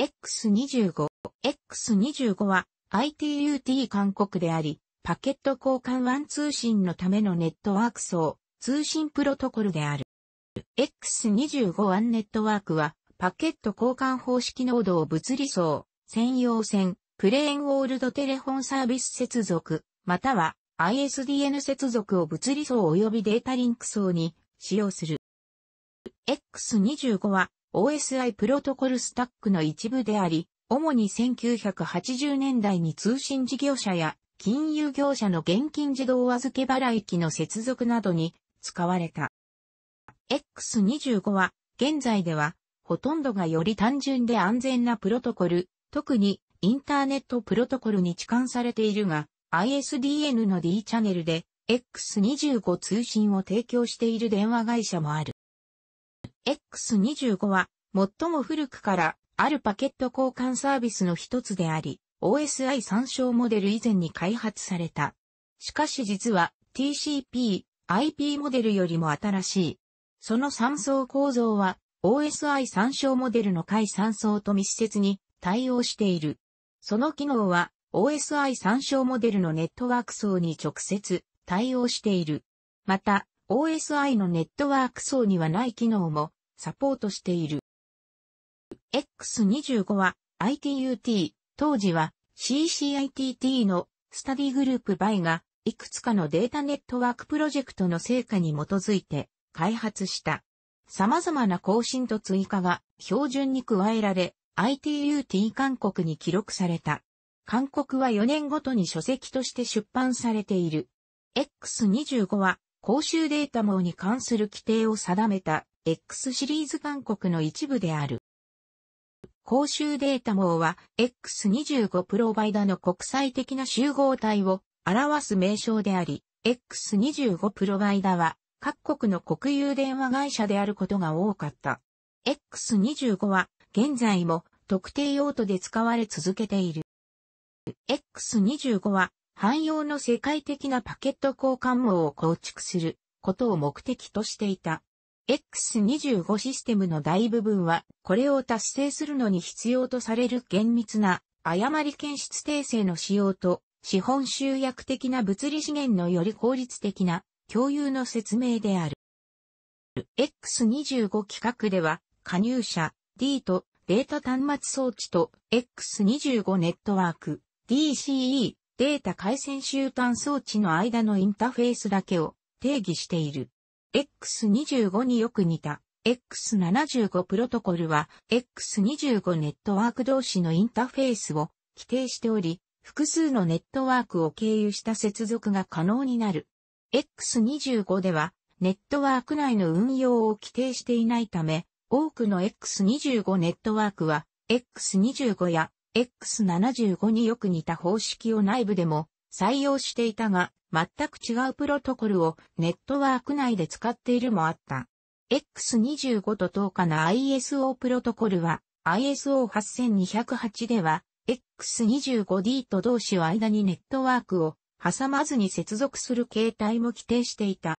X25。X25 は ITUT 韓国であり、パケット交換ワン通信のためのネットワーク層、通信プロトコルである。X25 ワンネットワークは、パケット交換方式濃度を物理層、専用線、プレーンオールドテレフォンサービス接続、または ISDN 接続を物理層及びデータリンク層に使用する。X25 は OSI プロトコルスタックの一部であり、主に1980年代に通信事業者や金融業者の現金自動預け払い機の接続などに使われた。X25 は現在ではほとんどがより単純で安全なプロトコル、特にインターネットプロトコルに置換されているが ISDN の D チャンネルで X25 通信を提供している電話会社もある。X25 は、最も古くからあるパケット交換サービスの一つであり、OSI 参照モデル以前に開発された。しかし実は TCP、IP モデルよりも新しい。その参層構造は OSI 参照モデルの解3層と密接に対応している。その機能は OSI 参照モデルのネットワーク層に直接対応している。また、OSI のネットワーク層にはない機能もサポートしている。X25 は ITUT、当時は CCITT のスタディグループバイがいくつかのデータネットワークプロジェクトの成果に基づいて開発した。様々な更新と追加が標準に加えられ、ITUT 韓国に記録された。韓国は4年ごとに書籍として出版されている。X25 は公衆データ網に関する規定を定めた X シリーズ勧告の一部である。公衆データ網は X25 プロバイダの国際的な集合体を表す名称であり、X25 プロバイダは各国の国有電話会社であることが多かった。X25 は現在も特定用途で使われ続けている。X25 は汎用の世界的なパケット交換網を構築することを目的としていた。X25 システムの大部分は、これを達成するのに必要とされる厳密な誤り検出訂正の使用と、資本集約的な物理資源のより効率的な共有の説明である。X25 規格では、加入者 D とデータ端末装置と X25 ネットワーク DCE データ回線終端装置の間のインターフェースだけを定義している。X25 によく似た X75 プロトコルは X25 ネットワーク同士のインターフェースを規定しており、複数のネットワークを経由した接続が可能になる。X25 ではネットワーク内の運用を規定していないため、多くの X25 ネットワークは X25 や X75 によく似た方式を内部でも採用していたが、全く違うプロトコルをネットワーク内で使っているもあった。X25 と等価な ISO プロトコルは ISO8208 では X25D と同士を間にネットワークを挟まずに接続する形態も規定していた。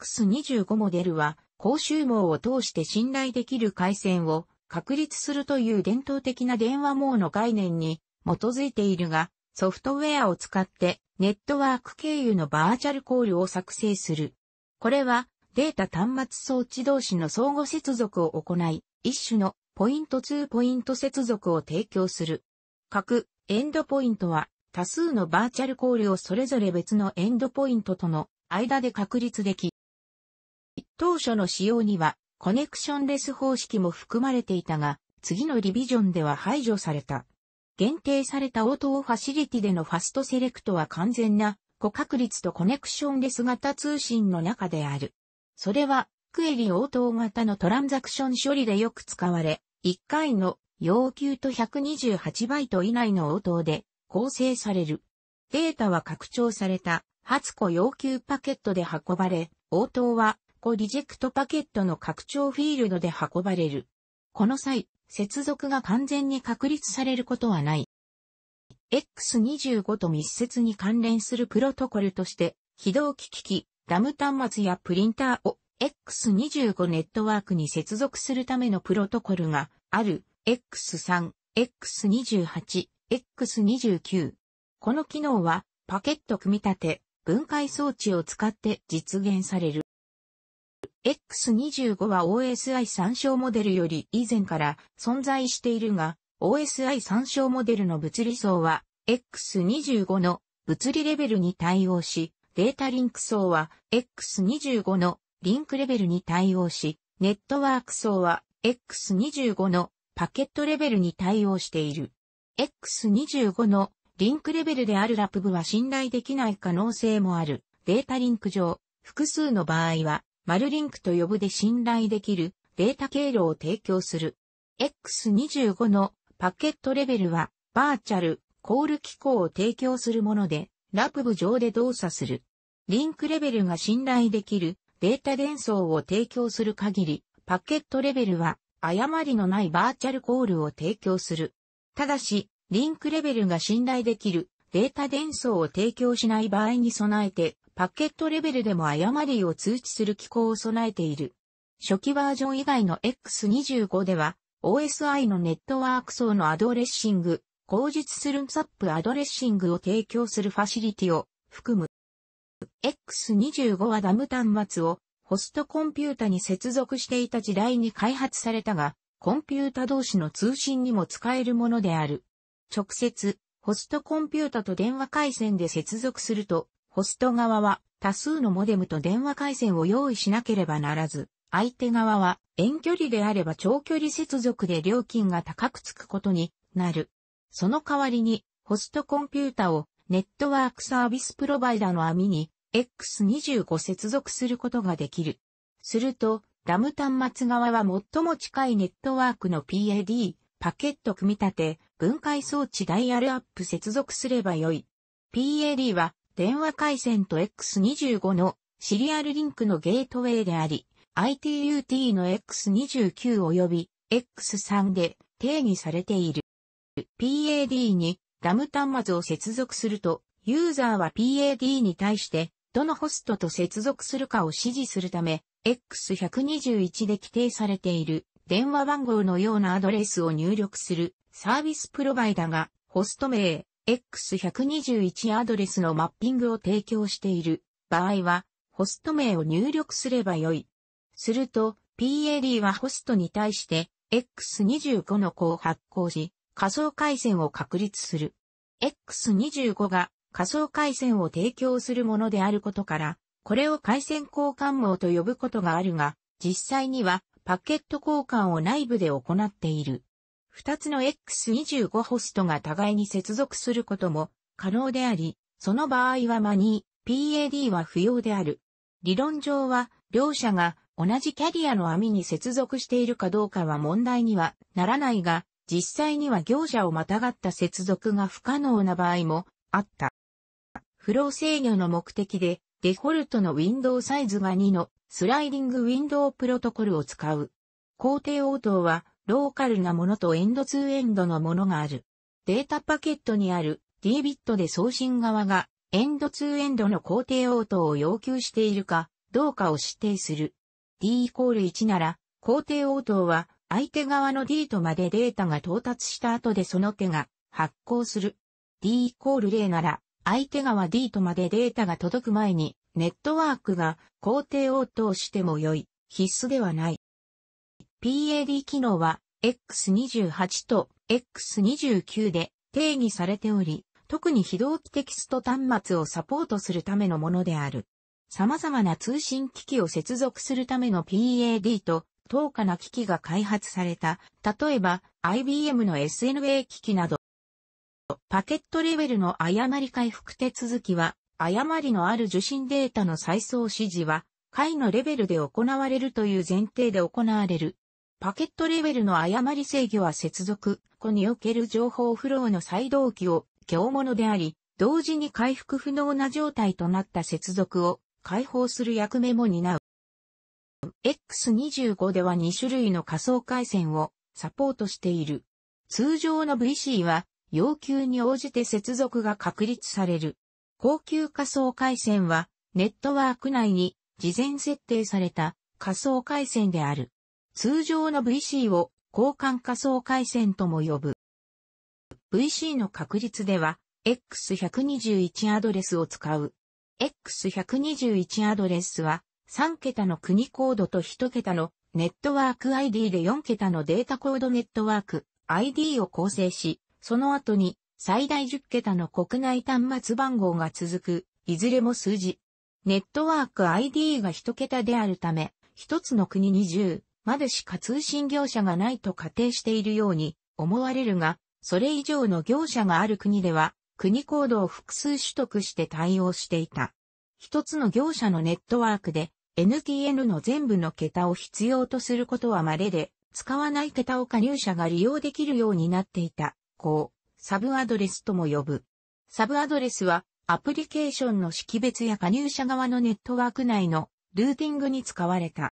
X25 モデルは公衆網を通して信頼できる回線を確立するという伝統的な電話網の概念に基づいているが、ソフトウェアを使ってネットワーク経由のバーチャルコールを作成する。これはデータ端末装置同士の相互接続を行い、一種のポイント2ポイント接続を提供する。各エンドポイントは多数のバーチャルコールをそれぞれ別のエンドポイントとの間で確立でき、当初の仕様にはコネクションレス方式も含まれていたが、次のリビジョンでは排除された。限定された応答ファシリティでのファストセレクトは完全な、個確率とコネクションレス型通信の中である。それは、クエリ応答型のトランザクション処理でよく使われ、1回の要求と128バイト以内の応答で構成される。データは拡張された、初個要求パケットで運ばれ、応答はコリジェクトパケットの拡張フィールドで運ばれる。この際、接続が完全に確立されることはない。X25 と密接に関連するプロトコルとして、非同期機器、ダム端末やプリンターを X25 ネットワークに接続するためのプロトコルがある X3、X28、X29。この機能はパケット組み立て、分解装置を使って実現される。X25 は OSI 参照モデルより以前から存在しているが、OSI 参照モデルの物理層は X25 の物理レベルに対応し、データリンク層は X25 のリンクレベルに対応し、ネットワーク層は X25 のパケットレベルに対応している。X25 のリンクレベルであるラプブは信頼できない可能性もある。データリンク上、複数の場合はマルリンクと呼ぶで信頼できるデータ経路を提供する。X25 のパケットレベルはバーチャルコール機構を提供するもので、ラプブ上で動作する。リンクレベルが信頼できるデータ伝送を提供する限り、パケットレベルは誤りのないバーチャルコールを提供する。ただし、リンクレベルが信頼できるデータ伝送を提供しない場合に備えて、パッケットレベルでも誤りを通知する機構を備えている。初期バージョン以外の X25 では、OSI のネットワーク層のアドレッシング、口述する SAP アドレッシングを提供するファシリティを含む。X25 はダム端末をホストコンピュータに接続していた時代に開発されたが、コンピュータ同士の通信にも使えるものである。直接、ホストコンピュータと電話回線で接続すると、ホスト側は多数のモデムと電話回線を用意しなければならず、相手側は遠距離であれば長距離接続で料金が高くつくことになる。その代わりに、ホストコンピュータをネットワークサービスプロバイダの網に X25 接続することができる。すると、ダム端末側は最も近いネットワークの PAD、パケット組み立て、分解装置ダイヤルアップ接続すればよい。PAD は電話回線と X25 のシリアルリンクのゲートウェイであり、ITUT の X29 及び X3 で定義されている。PAD にダム端末を接続すると、ユーザーは PAD に対してどのホストと接続するかを指示するため、X121 で規定されている電話番号のようなアドレスを入力するサービスプロバイダがホスト名、X121 アドレスのマッピングを提供している場合は、ホスト名を入力すればよい。すると、PAD はホストに対して X25 の子を発行し、仮想回線を確立する。X25 が仮想回線を提供するものであることから、これを回線交換網と呼ぶことがあるが、実際にはパケット交換を内部で行っている。二つの X25 ホストが互いに接続することも可能であり、その場合はマニー、PAD は不要である。理論上は、両者が同じキャリアの網に接続しているかどうかは問題にはならないが、実際には業者をまたがった接続が不可能な場合もあった。フロー制御の目的で、デフォルトのウィンドウサイズが2のスライディングウィンドウプロトコルを使う。工程応答はローカルなものとエンドツーエンドのものがある。データパケットにある D ビットで送信側がエンドツーエンドの工程応答を要求しているかどうかを指定する。D イコール1なら、工程応答は相手側の D とまでデータが到達した後でその手が発行する。D イコール0なら、相手側 D とまでデータが届く前に、ネットワークが工程応答しても良い、必須ではない。PAD 機能は X28 と X29 で定義されており、特に非同期テキスト端末をサポートするためのものである。様々な通信機器を接続するための PAD と高価な機器が開発された、例えば IBM の SNA 機器など、パケットレベルの誤り回復手続きは、誤りのある受信データの再送指示は、回のレベルで行われるという前提で行われる。パケットレベルの誤り制御は接続庫における情報フローの再動機を強者であり、同時に回復不能な状態となった接続を解放する役目も担う。X25 では2種類の仮想回線をサポートしている。通常の VC は要求に応じて接続が確立される。高級仮想回線はネットワーク内に事前設定された仮想回線である。通常の VC を交換仮想回線とも呼ぶ。VC の確率では、X121 アドレスを使う。X121 アドレスは、3桁の国コードと1桁のネットワーク ID で4桁のデータコードネットワーク ID を構成し、その後に最大10桁の国内端末番号が続く、いずれも数字。ネットワーク ID が1桁であるため、1つの国に10、まだしか通信業者がないと仮定しているように思われるが、それ以上の業者がある国では、国コードを複数取得して対応していた。一つの業者のネットワークで NTN の全部の桁を必要とすることは稀で、使わない桁を加入者が利用できるようになっていた。こう、サブアドレスとも呼ぶ。サブアドレスは、アプリケーションの識別や加入者側のネットワーク内のルーティングに使われた。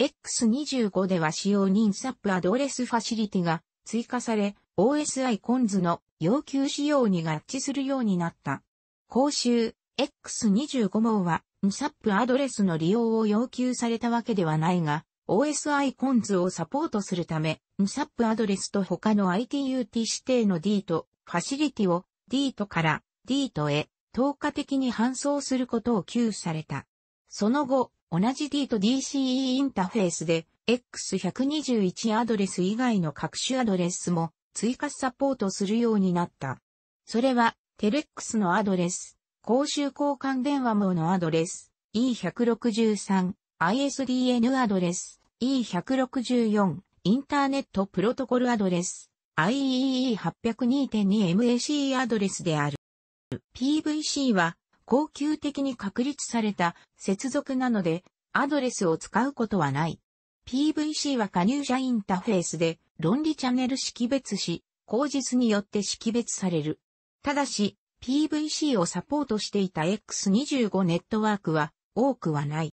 X25 では使用人サップアドレスファシリティが追加され、OSI コンズの要求仕様に合致するようになった。公衆 X25 網は、NSAP アドレスの利用を要求されたわけではないが、OSI コンズをサポートするため、NSAP アドレスと他の ITUT 指定の D と、ファシリティを D とから D とへ、透過的に搬送することを給された。その後、同じ D と DCE インターフェースで、X121 アドレス以外の各種アドレスも追加サポートするようになった。それは、テレックスのアドレス、公衆交換電話網のアドレス、E163、ISDN アドレス、E164、インターネットプロトコルアドレス、IEE802.2MAC アドレスである。PVC は恒久的に確立された接続なので、アドレスを使うことはない。PVC は加入者インターフェースで論理チャンネル識別し、口実によって識別される。ただし、PVC をサポートしていた X25 ネットワークは多くはない。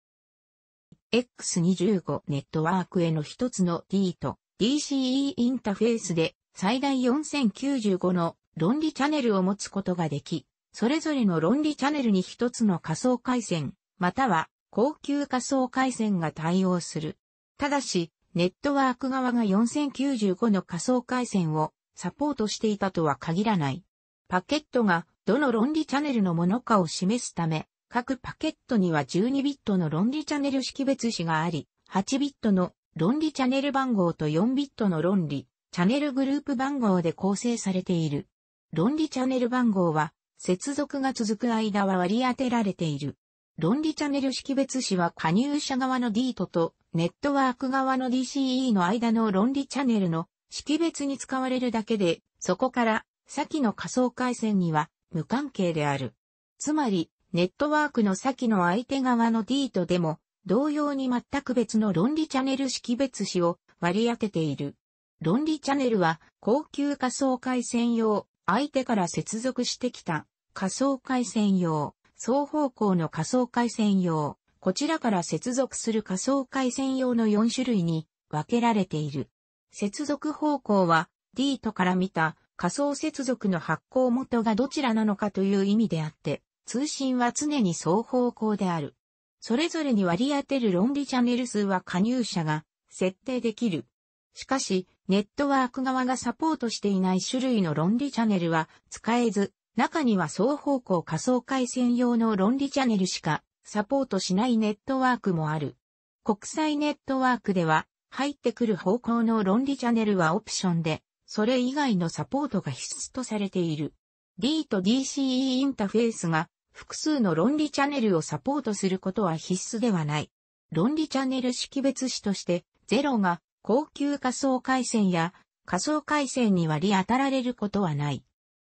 X25 ネットワークへの一つの D と DCE インターフェースで最大4095の論理チャンネルを持つことができ、それぞれの論理チャンネルに一つの仮想回線、または高級仮想回線が対応する。ただし、ネットワーク側が4095の仮想回線をサポートしていたとは限らない。パケットがどの論理チャンネルのものかを示すため、各パケットには12ビットの論理チャンネル識別子があり、8ビットの論理チャンネル番号と4ビットの論理、チャンネルグループ番号で構成されている。論理チャンネル番号は接続が続く間は割り当てられている。論理チャンネル識別子は加入者側の d ととネットワーク側の DCE の間の論理チャンネルの識別に使われるだけで、そこから先の仮想回線には無関係である。つまり、ネットワークの先の相手側の d とでも同様に全く別の論理チャンネル識別子を割り当てている。論理チャンネルは高級仮想回線用相手から接続してきた仮想回線用、双方向の仮想回線用、こちらから接続する仮想回線用の4種類に分けられている。接続方向は D とから見た仮想接続の発行元がどちらなのかという意味であって、通信は常に双方向である。それぞれに割り当てる論理チャンネル数は加入者が設定できる。しかし、ネットワーク側がサポートしていない種類の論理チャネルは使えず、中には双方向仮想回線用の論理チャネルしかサポートしないネットワークもある。国際ネットワークでは入ってくる方向の論理チャネルはオプションで、それ以外のサポートが必須とされている。D と DCE インターフェースが複数の論理チャネルをサポートすることは必須ではない。論理チャネル識別子として、0が高級仮想回線や仮想回線に割り当たられることはない。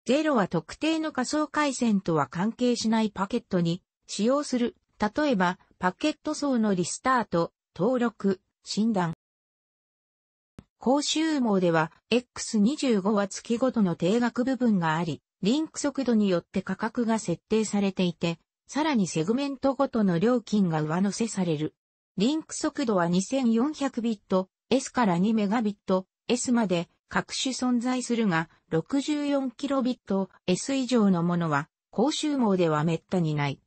0は特定の仮想回線とは関係しないパケットに使用する。例えば、パケット層のリスタート、登録、診断。公衆網では X25 は月ごとの定額部分があり、リンク速度によって価格が設定されていて、さらにセグメントごとの料金が上乗せされる。リンク速度は2400ビット、S から2 m b ト、s まで各種存在するが、6 4 k b ト、s 以上のものは、公衆網では滅多にない。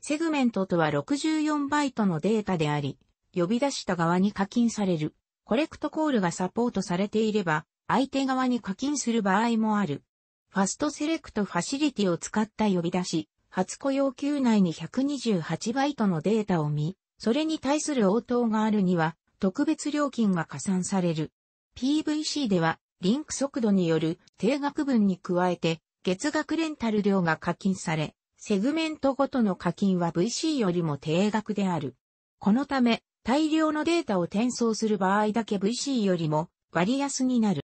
セグメントとは64バイトのデータであり、呼び出した側に課金される。コレクトコールがサポートされていれば、相手側に課金する場合もある。ファストセレクトファシリティを使った呼び出し、初雇用給内に128バイトのデータを見、それに対する応答があるには、特別料金が加算される。PVC では、リンク速度による定額分に加えて、月額レンタル料が課金され、セグメントごとの課金は VC よりも定額である。このため、大量のデータを転送する場合だけ VC よりも割安になる。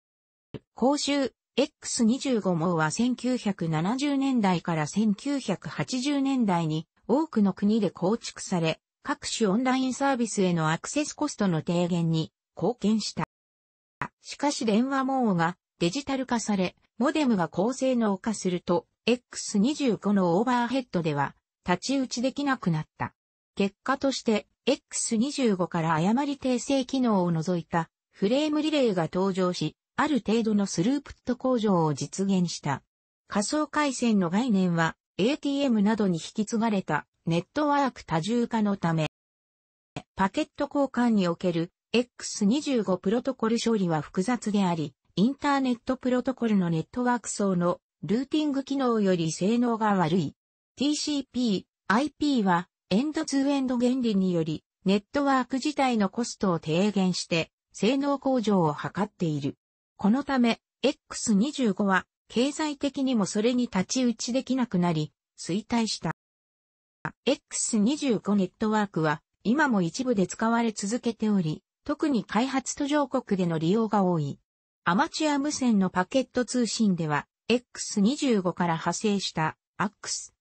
報酬 X25 網は1970年代から1980年代に多くの国で構築され、各種オンラインサービスへのアクセスコストの低減に貢献した。しかし電話網がデジタル化され、モデムが高性能化すると、X25 のオーバーヘッドでは、立ち打ちできなくなった。結果として、X25 から誤り訂正機能を除いたフレームリレーが登場し、ある程度のスループット向上を実現した。仮想回線の概念は ATM などに引き継がれたネットワーク多重化のため、パケット交換における X25 プロトコル処理は複雑であり、インターネットプロトコルのネットワーク層のルーティング機能より性能が悪い。TCP、IP はエンドツーエンド原理によりネットワーク自体のコストを低減して性能向上を図っている。このため X25 は経済的にもそれに立ち打ちできなくなり衰退した。X25 ネットワークは今も一部で使われ続けており、特に開発途上国での利用が多い。アマチュア無線のパケット通信では、X25 から派生した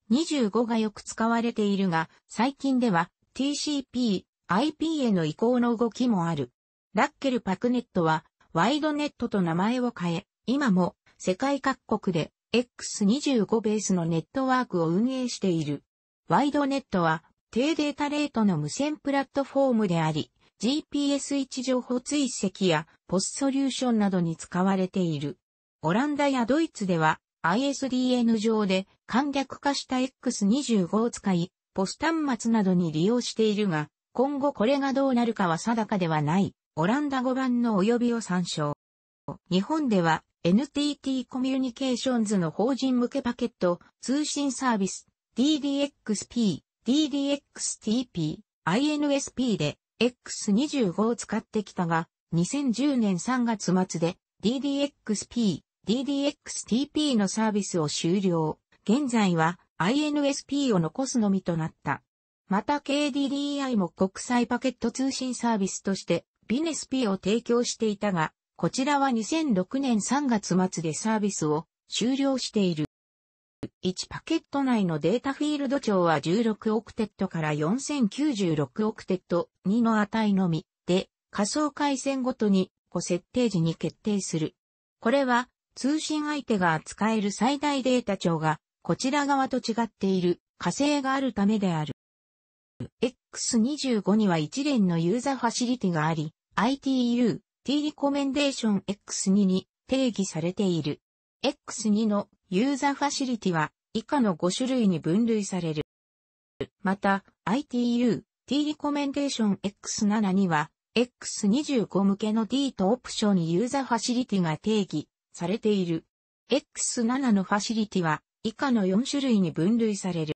AX25 がよく使われているが、最近では TCP、IP への移行の動きもある。ラッケルパクネットは、ワイドネットと名前を変え、今も世界各国で X25 ベースのネットワークを運営している。ワイドネットは低データレートの無線プラットフォームであり、GPS 位置情報追跡やポスソリューションなどに使われている。オランダやドイツでは ISDN 上で簡略化した X25 を使い、ポス端末などに利用しているが、今後これがどうなるかは定かではない、オランダ語版の及びを参照。日本では NTT コミュニケーションズの法人向けパケット通信サービス DDXP、DDXTP、INSP で X25 を使ってきたが、2010年3月末で DDXP、DDXTP のサービスを終了。現在は INSP を残すのみとなった。また KDDI も国際パケット通信サービスとしてビネス P を提供していたが、こちらは2006年3月末でサービスを終了している。1パケット内のデータフィールド長は16オクテットから4096オクテット2の値のみで仮想回線ごとに5設定時に決定する。これは通信相手が扱える最大データ長がこちら側と違っている火星があるためである。X25 には一連のユーザーファシリティがあり、ITU、T リコメンデーション X2 に定義されている。X2 のユーザーファシリティは以下の5種類に分類される。また、ITU、T リコメンデーション X7 には、X25 向けの D とオプションにユーザーファシリティが定義されている。X7 のファシリティは以下の4種類に分類される。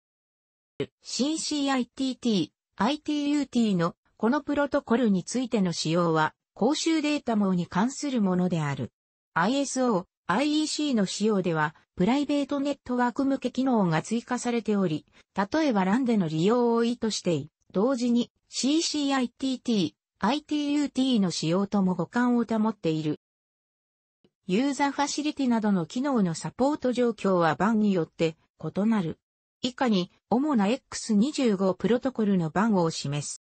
CCITT、ITUT のこのプロトコルについての使用は、公衆データ網に関するものである。ISO、IEC の仕様では、プライベートネットワーク向け機能が追加されており、例えば LAN での利用を意図して、同時に CCITT、ITUT の仕様とも互換を保っている。ユーザーファシリティなどの機能のサポート状況は番によって異なる。以下に主な X25 プロトコルの番号を示す。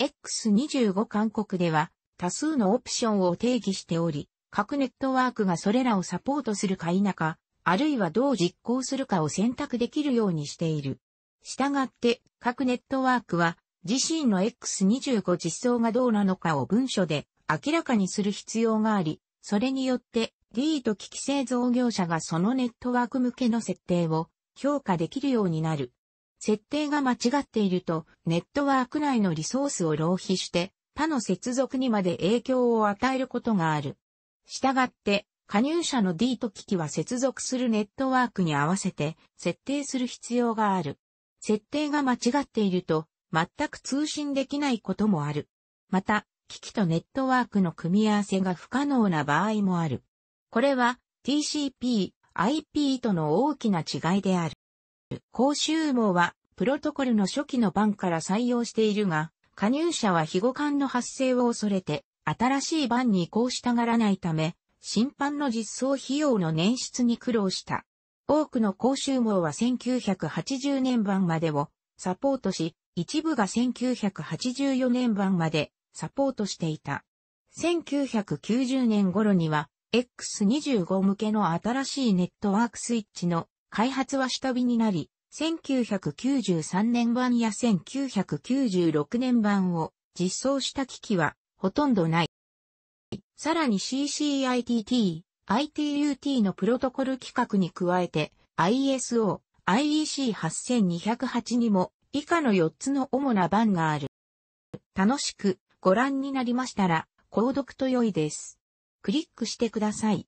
X25 韓国では多数のオプションを定義しており、各ネットワークがそれらをサポートするか否か、あるいはどう実行するかを選択できるようにしている。従って、各ネットワークは、自身の X25 実装がどうなのかを文書で明らかにする必要があり、それによって D と機器製造業者がそのネットワーク向けの設定を評価できるようになる。設定が間違っていると、ネットワーク内のリソースを浪費して、他の接続にまで影響を与えることがある。したがって、加入者の D と機器は接続するネットワークに合わせて設定する必要がある。設定が間違っていると全く通信できないこともある。また、機器とネットワークの組み合わせが不可能な場合もある。これは TCP、IP との大きな違いである。公衆網はプロトコルの初期の版から採用しているが、加入者は非互換の発生を恐れて新しい版に移行したがらないため、審判の実装費用の捻出に苦労した。多くの公衆網は1980年版までをサポートし、一部が1984年版までサポートしていた。1990年頃には X25 向けの新しいネットワークスイッチの開発は下火になり、1993年版や1996年版を実装した機器はほとんどない。さらに CCITT、ITUT のプロトコル規格に加えて ISO、IEC8208 にも以下の4つの主な版がある。楽しくご覧になりましたら、購読と良いです。クリックしてください。